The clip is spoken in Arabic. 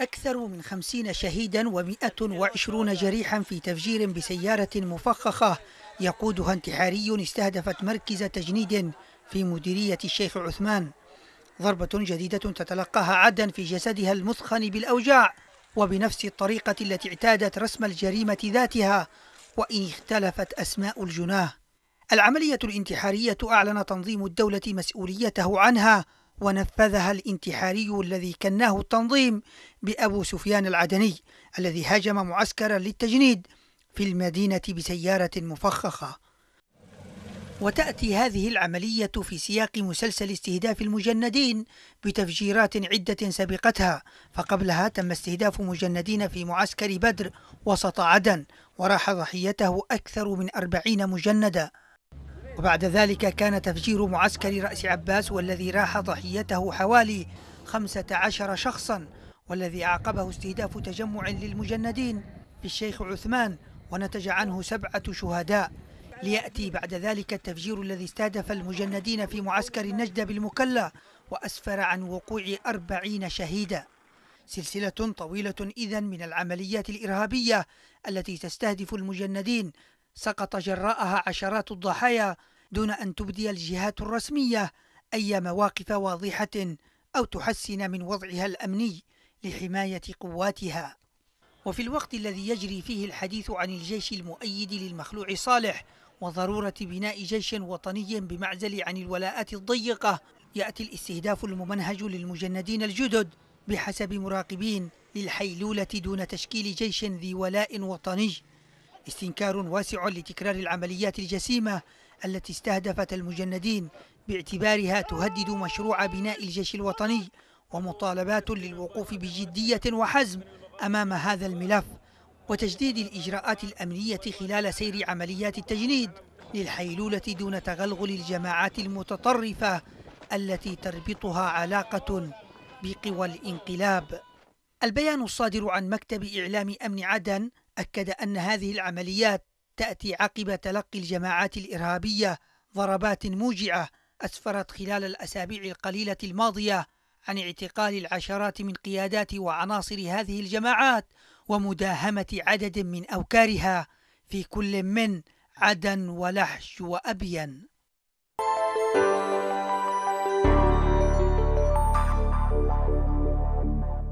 أكثر من خمسين شهيدا ومئة وعشرون جريحا في تفجير بسيارة مفخخة يقودها انتحاري استهدفت مركز تجنيد في مديرية الشيخ عثمان ضربة جديدة تتلقاها عدن في جسدها المثخن بالأوجاع وبنفس الطريقة التي اعتادت رسم الجريمة ذاتها وإن اختلفت أسماء الجناه العملية الانتحارية أعلن تنظيم الدولة مسؤوليته عنها ونفذها الانتحاري الذي كناه التنظيم بأبو سفيان العدني الذي هاجم معسكرا للتجنيد في المدينة بسيارة مفخخة وتأتي هذه العملية في سياق مسلسل استهداف المجندين بتفجيرات عدة سبقتها فقبلها تم استهداف مجندين في معسكر بدر وسط عدن وراح ضحيته أكثر من أربعين مجنداً وبعد ذلك كان تفجير معسكر رأس عباس والذي راح ضحيته حوالي 15 شخصا والذي أعقبه استهداف تجمع للمجندين بالشيخ عثمان ونتج عنه سبعة شهداء ليأتي بعد ذلك التفجير الذي استهدف المجندين في معسكر النجدة بالمكلا وأسفر عن وقوع أربعين شهيدا سلسلة طويلة إذا من العمليات الإرهابية التي تستهدف المجندين سقط جراءها عشرات الضحايا دون أن تبدي الجهات الرسمية أي مواقف واضحة أو تحسن من وضعها الأمني لحماية قواتها وفي الوقت الذي يجري فيه الحديث عن الجيش المؤيد للمخلوع صالح وضرورة بناء جيش وطني بمعزل عن الولاءات الضيقة يأتي الاستهداف الممنهج للمجندين الجدد بحسب مراقبين للحيلولة دون تشكيل جيش ذي ولاء وطني استنكار واسع لتكرار العمليات الجسيمة التي استهدفت المجندين باعتبارها تهدد مشروع بناء الجيش الوطني ومطالبات للوقوف بجدية وحزم أمام هذا الملف وتجديد الإجراءات الأمنية خلال سير عمليات التجنيد للحيلولة دون تغلغل الجماعات المتطرفة التي تربطها علاقة بقوى الانقلاب البيان الصادر عن مكتب إعلام أمن عدن أكد أن هذه العمليات تأتي عقب تلقي الجماعات الإرهابية ضربات موجعة أسفرت خلال الأسابيع القليلة الماضية عن اعتقال العشرات من قيادات وعناصر هذه الجماعات ومداهمة عدد من أوكارها في كل من عدن ولحج وأبين